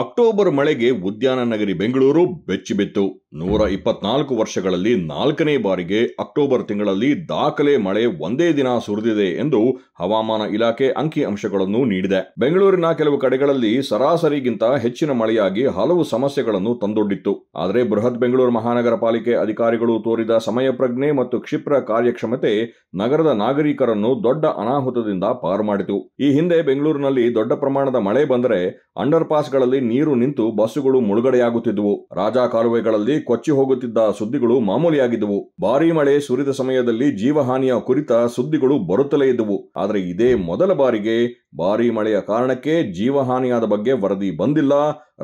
October ಮಳೆಗೆ ಉದ್ಯಾನ ನಗರಿ ಬೆಂಗಳೂರು ಬೆಚ್ಚಿಬಿತ್ತು ನೂರ ಇಪ್ಪತ್ನಾಲ್ಕು ವರ್ಷಗಳಲ್ಲಿ ನಾಲ್ಕನೇ ಬಾರಿಗೆ ಅಕ್ಟೋಬರ್ ತಿಂಗಳಲ್ಲಿ ದಾಖಲೆ ಮಳೆ ಒಂದೇ ದಿನ ಸುರಿದಿದೆ ಎಂದು ಹವಾಮಾನ ಇಲಾಖೆ ಅಂಕಿಅಂಶಗಳನ್ನು ನೀಡಿದೆ ಬೆಂಗಳೂರಿನ ಕೆಲವು ಕಡೆಗಳಲ್ಲಿ ಸರಾಸರಿಗಿಂತ ಹೆಚ್ಚಿನ ಮಳೆಯಾಗಿ ಹಲವು ಸಮಸ್ಯೆಗಳನ್ನು ತಂದೊಡ್ಡಿತ್ತು ಆದರೆ ಬೃಹತ್ ಬೆಂಗಳೂರು ಮಹಾನಗರ ಪಾಲಿಕೆ ಅಧಿಕಾರಿಗಳು ತೋರಿದ ಸಮಯ ಮತ್ತು ಕ್ಷಿಪ್ರ ಕಾರ್ಯಕ್ಷಮತೆ ನಗರದ ನಾಗರಿಕರನ್ನು ದೊಡ್ಡ ಅನಾಹುತದಿಂದ ಪಾರು ಮಾಡಿತು ಈ ಹಿಂದೆ ಬೆಂಗಳೂರಿನಲ್ಲಿ ದೊಡ್ಡ ಪ್ರಮಾಣದ ಮಳೆ ಬಂದರೆ ಅಂಡರ್ ನೀರು ನಿಂತು ಬಸ್ಸುಗಳು ಮುಳುಗಡೆಯಾಗುತ್ತಿದ್ದುವು ರಾಜಾ ಕಾಲುವೆಗಳಲ್ಲಿ ಕೊಚ್ಚಿ ಹೋಗುತ್ತಿದ್ದ ಸುದ್ದಿಗಳು ಮಾಮೂಲಿಯಾಗಿದ್ದವು ಭಾರೀ ಮಳೆ ಸುರಿದ ಸಮಯದಲ್ಲಿ ಜೀವಹಾನಿಯ ಕುರಿತ ಸುದ್ದಿಗಳು ಬರುತ್ತಲೇ ಇದ್ದವು ಆದರೆ ಇದೇ ಮೊದಲ ಬಾರಿಗೆ ಭಾರೀ ಮಳೆಯ ಕಾರಣಕ್ಕೆ ಜೀವಹಾನಿಯಾದ ಬಗ್ಗೆ ವರದಿ ಬಂದಿಲ್ಲ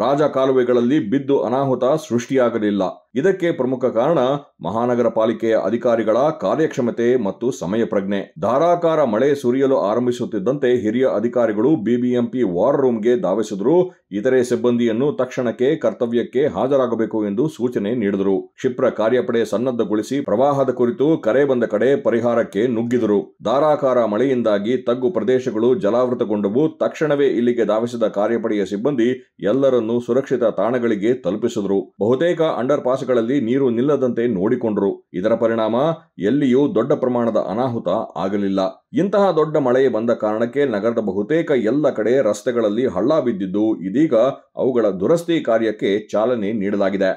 ರಾಜಕಾಲುವೆಗಳಲ್ಲಿ ಬಿದ್ದು ಅನಾಹುತ ಸೃಷ್ಟಿಯಾಗಲಿಲ್ಲ ಇದಕ್ಕೆ ಪ್ರಮುಖ ಕಾರಣ ಮಹಾನಗರ ಪಾಲಿಕೆಯ ಅಧಿಕಾರಿಗಳ ಕಾರ್ಯಕ್ಷಮತೆ ಮತ್ತು ಸಮಯ ಪ್ರಜ್ಞೆ ಧಾರಾಕಾರ ಮಳೆ ಸುರಿಯಲು ಆರಂಭಿಸುತ್ತಿದ್ದಂತೆ ಹಿರಿಯ ಅಧಿಕಾರಿಗಳು ಬಿಬಿಎಂಪಿ ವಾರ್ ರೂಮ್ಗೆ ಧಾವಿಸಿದ್ರು ಇತರೆ ಸಿಬ್ಬಂದಿಯನ್ನು ತಕ್ಷಣಕ್ಕೆ ಕರ್ತವ್ಯಕ್ಕೆ ಹಾಜರಾಗಬೇಕು ಎಂದು ಸೂಚನೆ ನೀಡಿದರು ಕ್ಷಿಪ್ರ ಕಾರ್ಯಪಡೆ ಸನ್ನದ್ಧಗೊಳಿಸಿ ಪ್ರವಾಹದ ಕುರಿತು ಕರೆ ಬಂದ ಕಡೆ ಪರಿಹಾರಕ್ಕೆ ನುಗ್ಗಿದರು ಧಾರಾಕಾರ ಮಳೆಯಿಂದಾಗಿ ತಗ್ಗು ಪ್ರದೇಶಗಳು ಜಲಾವೃತ ಸ್ಫೋಟಗೊಂಡವು ತಕ್ಷಣವೇ ಇಲ್ಲಿಗೆ ಧಾವಿಸಿದ ಕಾರ್ಯಪಡೆಯ ಸಿಬ್ಬಂದಿ ಎಲ್ಲರನ್ನೂ ಸುರಕ್ಷಿತ ತಾಣಗಳಿಗೆ ತಲುಪಿಸಿದರು ಬಹುತೇಕ ಅಂಡರ್ ಪಾಸ್ಗಳಲ್ಲಿ ನೀರು ನಿಲ್ಲದಂತೆ ನೋಡಿಕೊಂಡರು ಇದರ ಪರಿಣಾಮ ಎಲ್ಲಿಯೂ ದೊಡ್ಡ ಪ್ರಮಾಣದ ಅನಾಹುತ ಆಗಲಿಲ್ಲ ಇಂತಹ ದೊಡ್ಡ ಮಳೆ ಬಂದ ಕಾರಣಕ್ಕೆ ನಗರದ ಬಹುತೇಕ ಎಲ್ಲ ಕಡೆ ರಸ್ತೆಗಳಲ್ಲಿ ಹಳ್ಳ ಬಿದ್ದಿದ್ದು ಇದೀಗ ಅವುಗಳ ದುರಸ್ತಿ ಕಾರ್ಯಕ್ಕೆ ಚಾಲನೆ ನೀಡಲಾಗಿದೆ